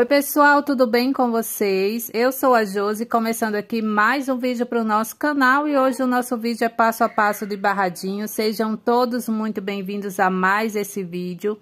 Oi pessoal, tudo bem com vocês? Eu sou a Josi, começando aqui mais um vídeo para o nosso canal e hoje o nosso vídeo é passo a passo de barradinho. Sejam todos muito bem-vindos a mais esse vídeo.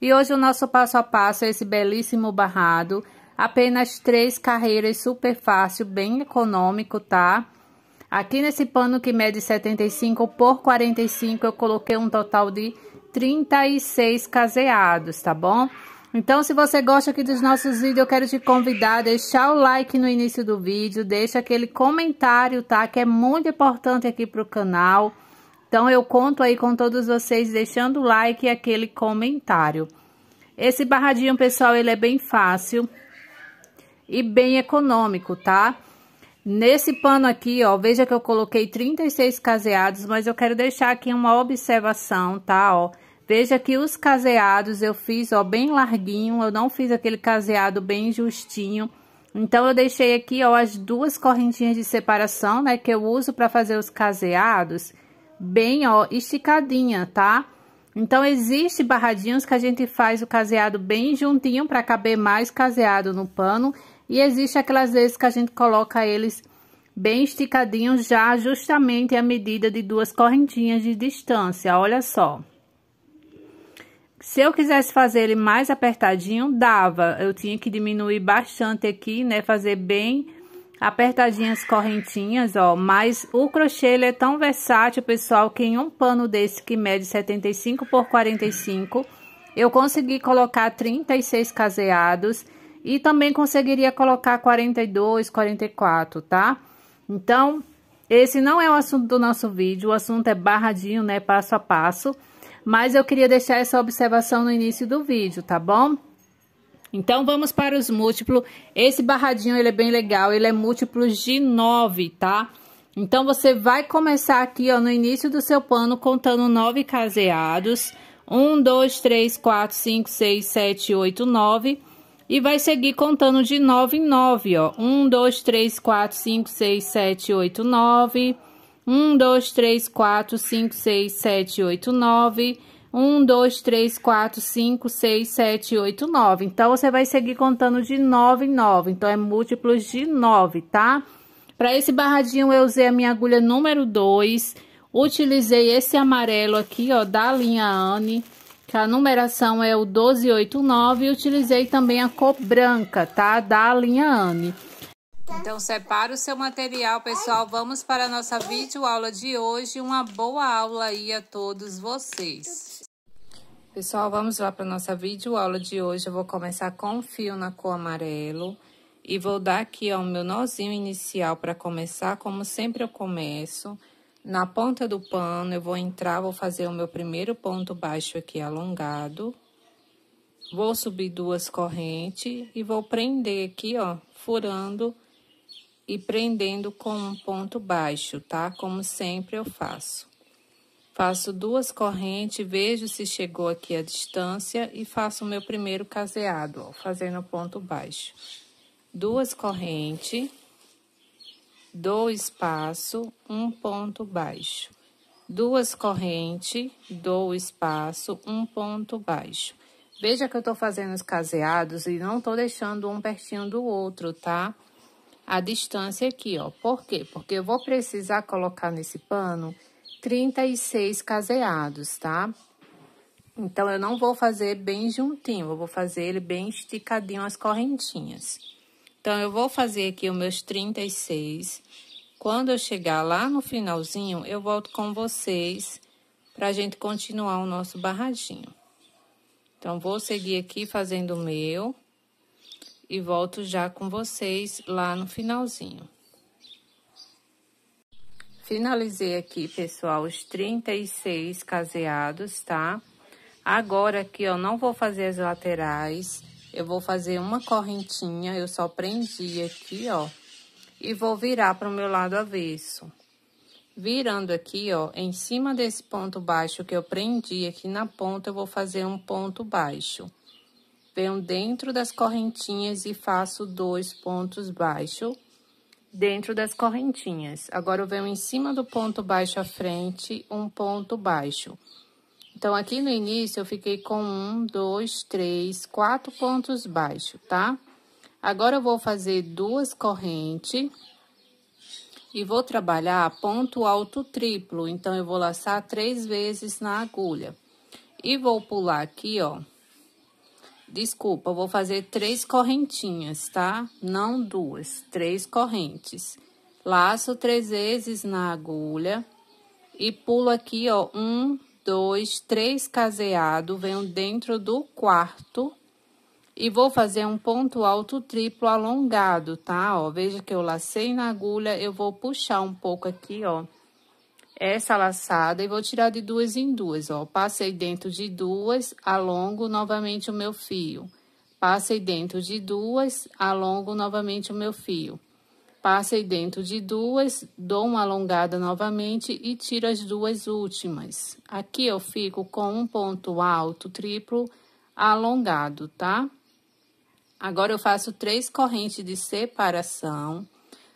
E hoje o nosso passo a passo é esse belíssimo barrado, apenas três carreiras, super fácil, bem econômico, tá? Aqui nesse pano que mede 75 por 45, eu coloquei um total de 36 caseados, tá bom? Tá bom? Então, se você gosta aqui dos nossos vídeos, eu quero te convidar a deixar o like no início do vídeo, deixa aquele comentário, tá? Que é muito importante aqui pro canal. Então, eu conto aí com todos vocês deixando o like e aquele comentário. Esse barradinho, pessoal, ele é bem fácil e bem econômico, tá? Nesse pano aqui, ó, veja que eu coloquei 36 caseados, mas eu quero deixar aqui uma observação, tá, ó? Veja que os caseados eu fiz, ó, bem larguinho, eu não fiz aquele caseado bem justinho. Então, eu deixei aqui, ó, as duas correntinhas de separação, né, que eu uso para fazer os caseados, bem, ó, esticadinha, tá? Então, existe barradinhos que a gente faz o caseado bem juntinho para caber mais caseado no pano. E existe aquelas vezes que a gente coloca eles bem esticadinhos já justamente à medida de duas correntinhas de distância, olha só. Se eu quisesse fazer ele mais apertadinho, dava. Eu tinha que diminuir bastante aqui, né? Fazer bem apertadinhas correntinhas, ó. Mas o crochê, ele é tão versátil, pessoal, que em um pano desse que mede 75 por 45, eu consegui colocar 36 caseados e também conseguiria colocar 42, 44, tá? Então, esse não é o assunto do nosso vídeo, o assunto é barradinho, né? Passo a passo mas eu queria deixar essa observação no início do vídeo, tá bom? Então, vamos para os múltiplos. Esse barradinho, ele é bem legal, ele é múltiplo de 9, tá? Então, você vai começar aqui, ó, no início do seu pano, contando 9 caseados. 1, 2, 3, 4, 5, 6, 7, 8, 9. E vai seguir contando de 9 em 9, ó. 1, 2, 3, 4, 5, 6, 7, 8, 9... 1, 2, 3, 4, 5, 6, 7, 8, 9. 1, 2, 3, 4, 5, 6, 7, 8, 9. Então, você vai seguir contando de 9 em 9. Então, é múltiplos de 9, tá? Para esse barradinho, eu usei a minha agulha número 2. Utilizei esse amarelo aqui, ó, da linha Anne, que a numeração é o 1289. E utilizei também a cor branca, tá? Da linha Anne. Então, separa o seu material, pessoal. Vamos para a nossa videoaula de hoje. Uma boa aula aí a todos vocês. Pessoal, vamos lá para a nossa videoaula de hoje. Eu vou começar com o fio na cor amarelo. E vou dar aqui, ó, o meu nozinho inicial para começar, como sempre eu começo. Na ponta do pano, eu vou entrar, vou fazer o meu primeiro ponto baixo aqui alongado. Vou subir duas correntes e vou prender aqui, ó, furando e prendendo com um ponto baixo, tá? Como sempre eu faço. Faço duas correntes, vejo se chegou aqui a distância e faço o meu primeiro caseado, ó, fazendo ponto baixo. Duas correntes, dou espaço, um ponto baixo. Duas correntes, dou espaço, um ponto baixo. Veja que eu tô fazendo os caseados e não tô deixando um pertinho do outro, tá? Tá? a distância aqui, ó. Por quê? Porque eu vou precisar colocar nesse pano 36 caseados, tá? Então, eu não vou fazer bem juntinho, eu vou fazer ele bem esticadinho as correntinhas. Então, eu vou fazer aqui os meus 36. Quando eu chegar lá no finalzinho, eu volto com vocês pra gente continuar o nosso barradinho. Então, vou seguir aqui fazendo o meu e volto já com vocês lá no finalzinho. Finalizei aqui, pessoal, os 36 caseados, tá? Agora aqui, ó, não vou fazer as laterais, eu vou fazer uma correntinha, eu só prendi aqui, ó, e vou virar para o meu lado avesso. Virando aqui, ó, em cima desse ponto baixo que eu prendi aqui na ponta, eu vou fazer um ponto baixo venho dentro das correntinhas e faço dois pontos baixos dentro das correntinhas. Agora, eu venho em cima do ponto baixo à frente, um ponto baixo. Então, aqui no início, eu fiquei com um, dois, três, quatro pontos baixos, tá? Agora, eu vou fazer duas correntes e vou trabalhar ponto alto triplo. Então, eu vou laçar três vezes na agulha. E vou pular aqui, ó, Desculpa, vou fazer três correntinhas, tá? Não duas, três correntes. Laço três vezes na agulha e pulo aqui, ó, um, dois, três caseado, venho dentro do quarto e vou fazer um ponto alto triplo alongado, tá? Ó, veja que eu lacei na agulha, eu vou puxar um pouco aqui, ó essa laçada e vou tirar de duas em duas, ó. Passei dentro de duas, alongo novamente o meu fio. Passei dentro de duas, alongo novamente o meu fio. Passei dentro de duas, dou uma alongada novamente e tiro as duas últimas. Aqui eu fico com um ponto alto triplo alongado, tá? Agora, eu faço três correntes de separação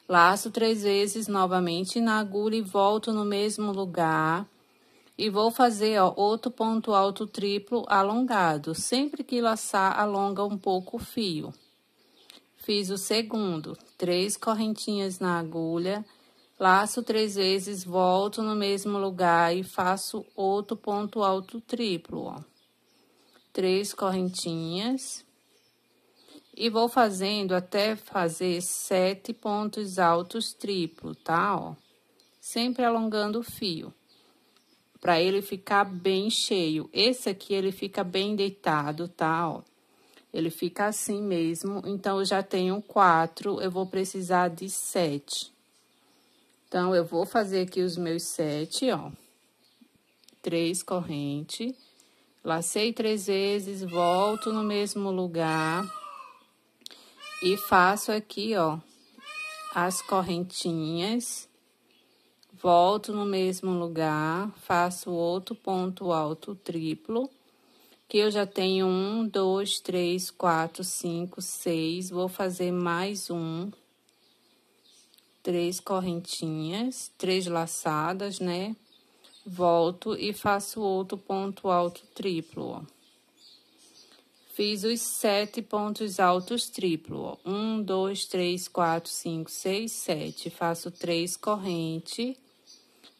Laço três vezes novamente na agulha e volto no mesmo lugar. E vou fazer ó, outro ponto alto triplo alongado. Sempre que laçar, alonga um pouco o fio. Fiz o segundo, três correntinhas na agulha, laço três vezes, volto no mesmo lugar e faço outro ponto alto triplo, ó. Três correntinhas. E vou fazendo até fazer sete pontos altos triplo, tá? Ó, sempre alongando o fio, para ele ficar bem cheio. Esse aqui, ele fica bem deitado, tá? Ó, ele fica assim mesmo. Então, eu já tenho quatro, eu vou precisar de sete. Então, eu vou fazer aqui os meus sete, ó. Três corrente. Lacei três vezes, volto no mesmo lugar. E faço aqui, ó, as correntinhas. Volto no mesmo lugar, faço outro ponto alto triplo. Que eu já tenho um, dois, três, quatro, cinco, seis. Vou fazer mais um. Três correntinhas, três laçadas, né? Volto e faço outro ponto alto triplo, ó. Fiz os sete pontos altos triplo. Ó. Um, dois, três, quatro, cinco, seis, sete. Faço três corrente.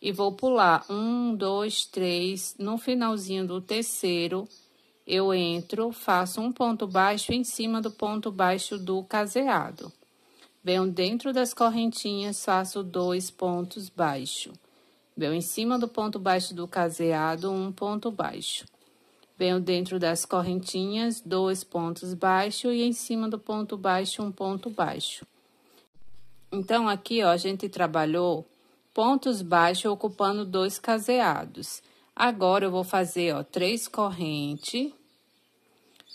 E vou pular um, dois, três. No finalzinho do terceiro, eu entro, faço um ponto baixo em cima do ponto baixo do caseado. Venho dentro das correntinhas, faço dois pontos baixo. Venho em cima do ponto baixo do caseado, um ponto baixo Venho dentro das correntinhas, dois pontos baixos e em cima do ponto baixo, um ponto baixo. Então, aqui, ó, a gente trabalhou pontos baixos ocupando dois caseados. Agora, eu vou fazer, ó, três correntes,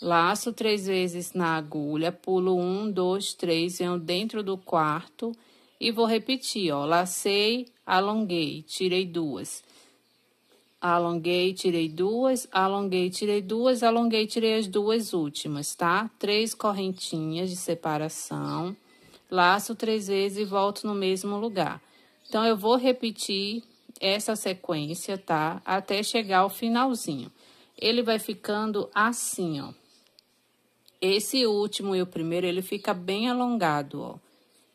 laço três vezes na agulha, pulo um, dois, três, venho dentro do quarto e vou repetir, ó, lacei, alonguei, tirei duas. Alonguei, tirei duas, alonguei, tirei duas, alonguei, tirei as duas últimas, tá? Três correntinhas de separação, laço três vezes e volto no mesmo lugar. Então, eu vou repetir essa sequência, tá? Até chegar ao finalzinho. Ele vai ficando assim, ó. Esse último e o primeiro, ele fica bem alongado, ó.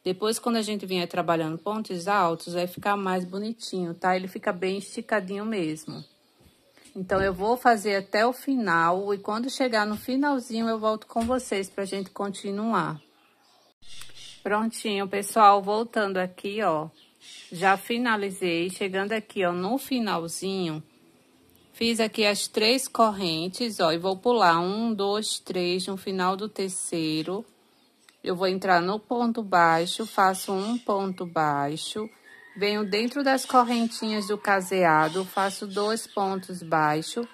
Depois, quando a gente vier trabalhando pontos altos, vai ficar mais bonitinho, tá? Ele fica bem esticadinho mesmo. Então, eu vou fazer até o final e quando chegar no finalzinho, eu volto com vocês pra gente continuar. Prontinho, pessoal, voltando aqui, ó. Já finalizei, chegando aqui, ó, no finalzinho, Fiz aqui as três correntes, ó, e vou pular um, dois, três no final do terceiro. Eu vou entrar no ponto baixo, faço um ponto baixo, venho dentro das correntinhas do caseado, faço dois pontos baixo.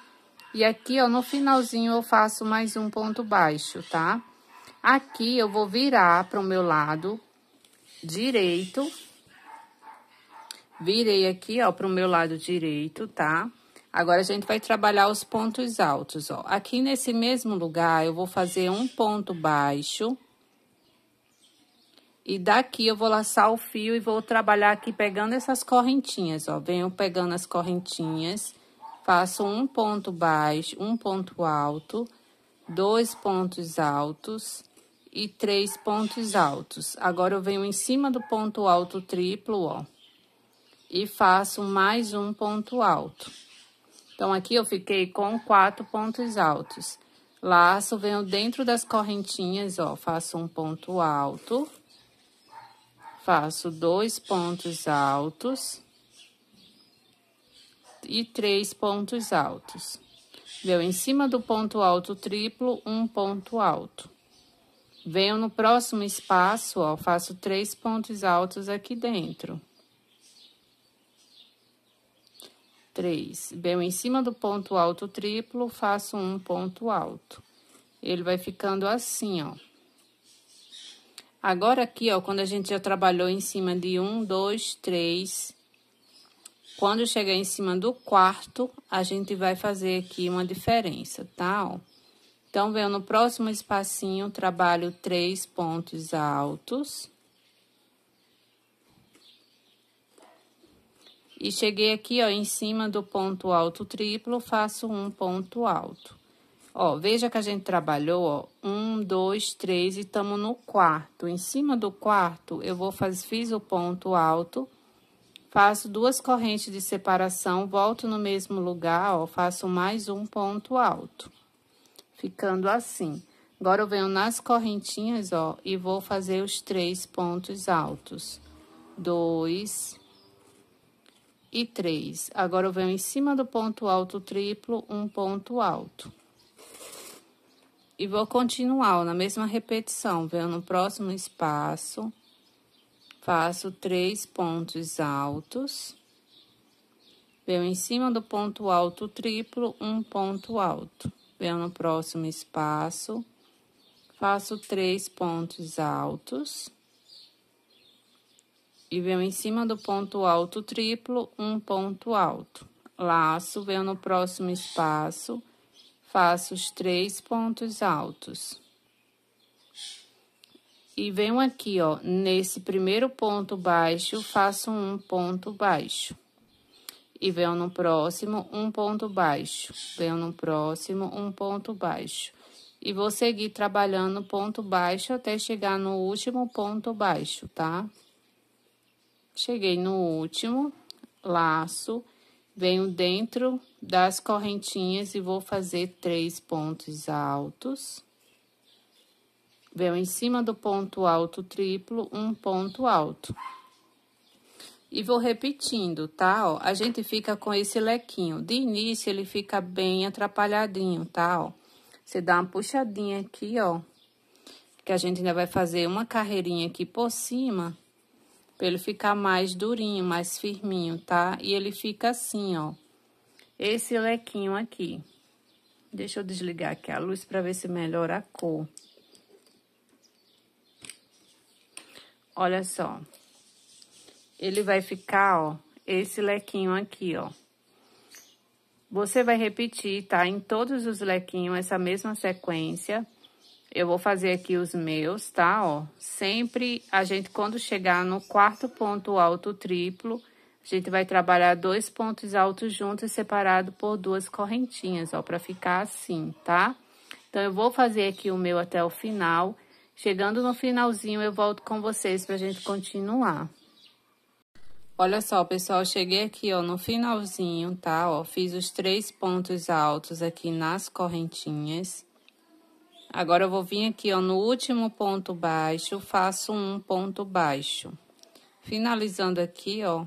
E aqui, ó, no finalzinho eu faço mais um ponto baixo, tá? Aqui eu vou virar para o meu lado direito. Virei aqui, ó, para o meu lado direito, tá? Agora, a gente vai trabalhar os pontos altos, ó. Aqui nesse mesmo lugar, eu vou fazer um ponto baixo e daqui eu vou laçar o fio e vou trabalhar aqui pegando essas correntinhas, ó. Venho pegando as correntinhas, faço um ponto baixo, um ponto alto, dois pontos altos e três pontos altos. Agora, eu venho em cima do ponto alto triplo, ó. E faço mais um ponto alto. Então, aqui eu fiquei com quatro pontos altos. Laço, venho dentro das correntinhas, ó, faço um ponto alto faço dois pontos altos e três pontos altos. Deu em cima do ponto alto triplo, um ponto alto. Venho no próximo espaço, ó, faço três pontos altos aqui dentro. Três. Venho em cima do ponto alto triplo, faço um ponto alto. Ele vai ficando assim, ó. Agora aqui, ó, quando a gente já trabalhou em cima de um, dois, três, quando chegar em cima do quarto, a gente vai fazer aqui uma diferença, tá? Ó. Então, venho no próximo espacinho, trabalho três pontos altos. E cheguei aqui, ó, em cima do ponto alto triplo, faço um ponto alto. Ó, veja que a gente trabalhou, ó, um, dois, três e estamos no quarto. Em cima do quarto, eu vou fazer, fiz o ponto alto, faço duas correntes de separação, volto no mesmo lugar, ó, faço mais um ponto alto. Ficando assim. Agora, eu venho nas correntinhas, ó, e vou fazer os três pontos altos. Dois e três. Agora, eu venho em cima do ponto alto triplo, um ponto alto. E vou continuar na mesma repetição, venho no próximo espaço, faço três pontos altos, venho em cima do ponto alto triplo, um ponto alto. Venho no próximo espaço, faço três pontos altos, e venho em cima do ponto alto triplo, um ponto alto. Laço, venho no próximo espaço, faço os três pontos altos. E venho aqui, ó, nesse primeiro ponto baixo, faço um ponto baixo. E venho no próximo, um ponto baixo. Venho no próximo, um ponto baixo. E vou seguir trabalhando ponto baixo até chegar no último ponto baixo, tá? Cheguei no último, laço venho dentro das correntinhas e vou fazer três pontos altos. Venho em cima do ponto alto triplo, um ponto alto. E vou repetindo, tá? Ó, a gente fica com esse lequinho. De início, ele fica bem atrapalhadinho, tá? Ó, você dá uma puxadinha aqui, ó. Que a gente ainda vai fazer uma carreirinha aqui por cima Pra ele ficar mais durinho, mais firminho, tá? E ele fica assim, ó. Esse lequinho aqui. Deixa eu desligar aqui a luz pra ver se melhora a cor. Olha só. Ele vai ficar, ó, esse lequinho aqui, ó. Você vai repetir, tá? Em todos os lequinhos, essa mesma sequência. Eu vou fazer aqui os meus, tá? Ó, sempre a gente, quando chegar no quarto ponto alto triplo, a gente vai trabalhar dois pontos altos juntos, separado por duas correntinhas, ó, pra ficar assim, tá? Então, eu vou fazer aqui o meu até o final. Chegando no finalzinho, eu volto com vocês pra gente continuar. Olha só, pessoal, cheguei aqui, ó, no finalzinho, tá? Ó, fiz os três pontos altos aqui nas correntinhas. Agora eu vou vir aqui ó, no último ponto baixo, faço um ponto baixo. Finalizando aqui, ó,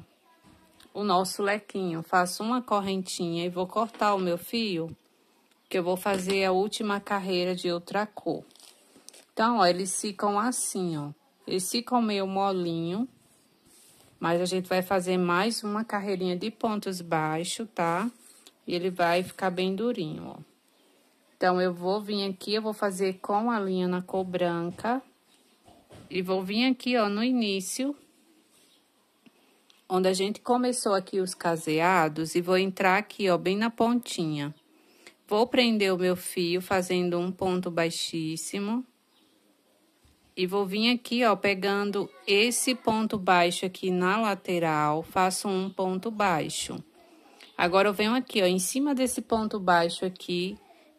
o nosso lequinho. Faço uma correntinha e vou cortar o meu fio, que eu vou fazer a última carreira de outra cor. Então, ó, eles ficam assim, ó. Eles ficam meio molinho, mas a gente vai fazer mais uma carreirinha de pontos baixo, tá? E ele vai ficar bem durinho, ó. Então, eu vou vir aqui, eu vou fazer com a linha na cor branca. E vou vir aqui, ó, no início, onde a gente começou aqui os caseados, e vou entrar aqui, ó, bem na pontinha. Vou prender o meu fio fazendo um ponto baixíssimo. E vou vir aqui, ó, pegando esse ponto baixo aqui na lateral, faço um ponto baixo. Agora, eu venho aqui, ó, em cima desse ponto baixo aqui,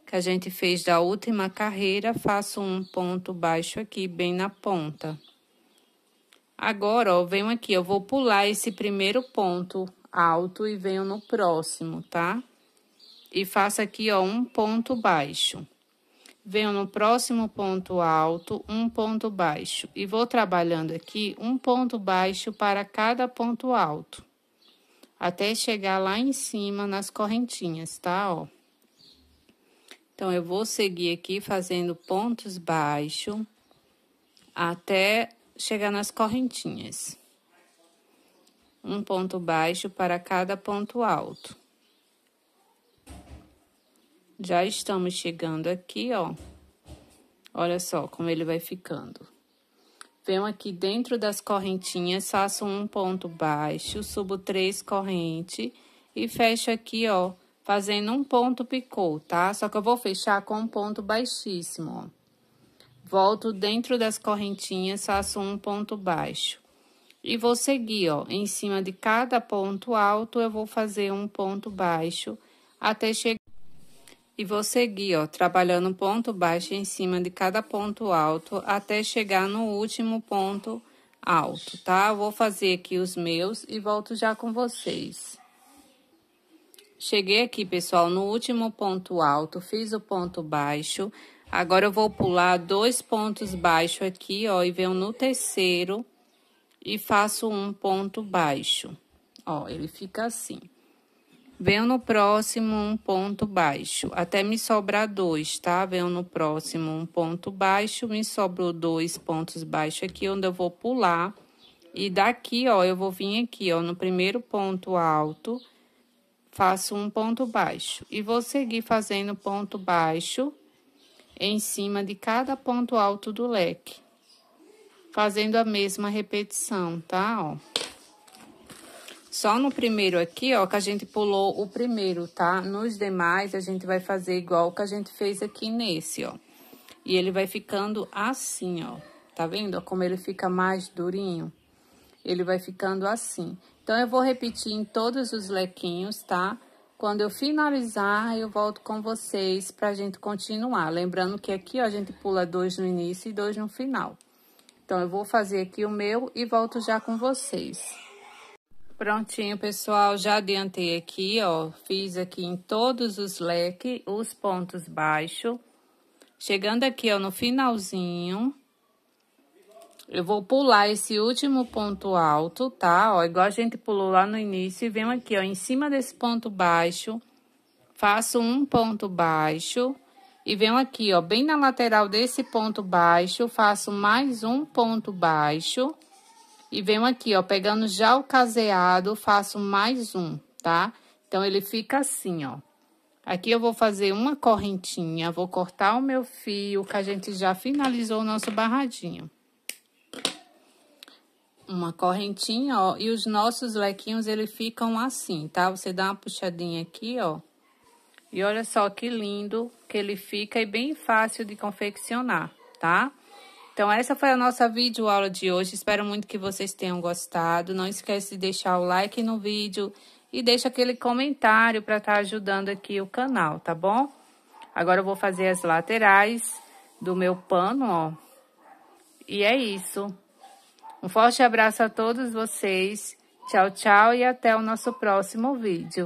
que a gente fez da última carreira, faço um ponto baixo aqui, bem na ponta. Agora, ó, venho aqui, eu vou pular esse primeiro ponto alto e venho no próximo, tá? E faço aqui, ó, um ponto baixo. Venho no próximo ponto alto, um ponto baixo. E vou trabalhando aqui um ponto baixo para cada ponto alto. Até chegar lá em cima nas correntinhas, tá? Ó. Então, eu vou seguir aqui fazendo pontos baixos até chegar nas correntinhas. Um ponto baixo para cada ponto alto. Já estamos chegando aqui, ó. Olha só como ele vai ficando. Venho aqui dentro das correntinhas, faço um ponto baixo, subo três correntes e fecho aqui, ó, fazendo um ponto picô, tá? Só que eu vou fechar com um ponto baixíssimo, ó. Volto dentro das correntinhas, faço um ponto baixo. E vou seguir, ó, em cima de cada ponto alto, eu vou fazer um ponto baixo até chegar... E vou seguir, ó, trabalhando ponto baixo em cima de cada ponto alto até chegar no último ponto alto, tá? vou fazer aqui os meus e volto já com vocês. Cheguei aqui, pessoal, no último ponto alto, fiz o ponto baixo. Agora, eu vou pular dois pontos baixos aqui, ó, e venho no terceiro e faço um ponto baixo. Ó, ele fica assim. Venho no próximo um ponto baixo, até me sobrar dois, tá? Venho no próximo um ponto baixo, me sobrou dois pontos baixos aqui, onde eu vou pular. E daqui, ó, eu vou vir aqui, ó, no primeiro ponto alto faço um ponto baixo e vou seguir fazendo ponto baixo em cima de cada ponto alto do leque, fazendo a mesma repetição, tá? Ó. Só no primeiro aqui, ó, que a gente pulou o primeiro, tá? Nos demais, a gente vai fazer igual que a gente fez aqui nesse, ó. E ele vai ficando assim, ó. Tá vendo? como ele fica mais durinho? Ele vai ficando assim. Então, eu vou repetir em todos os lequinhos, tá? Quando eu finalizar, eu volto com vocês pra gente continuar. Lembrando que aqui, ó, a gente pula dois no início e dois no final. Então, eu vou fazer aqui o meu e volto já com vocês. Prontinho, pessoal, já adiantei aqui, ó, fiz aqui em todos os leques os pontos baixos. Chegando aqui, ó, no finalzinho, eu vou pular esse último ponto alto, tá? Ó, igual a gente pulou lá no início. E venho aqui, ó, em cima desse ponto baixo. Faço um ponto baixo. E venho aqui, ó, bem na lateral desse ponto baixo. Faço mais um ponto baixo. E venho aqui, ó, pegando já o caseado, faço mais um, tá? Então, ele fica assim, ó. Aqui eu vou fazer uma correntinha, vou cortar o meu fio que a gente já finalizou o nosso barradinho uma correntinha, ó, e os nossos lequinhos, eles ficam assim, tá? Você dá uma puxadinha aqui, ó. E olha só que lindo que ele fica e bem fácil de confeccionar, tá? Então, essa foi a nossa vídeo aula de hoje. Espero muito que vocês tenham gostado. Não esquece de deixar o like no vídeo e deixa aquele comentário para estar tá ajudando aqui o canal, tá bom? Agora eu vou fazer as laterais do meu pano, ó. E é isso. Um forte abraço a todos vocês. Tchau, tchau e até o nosso próximo vídeo.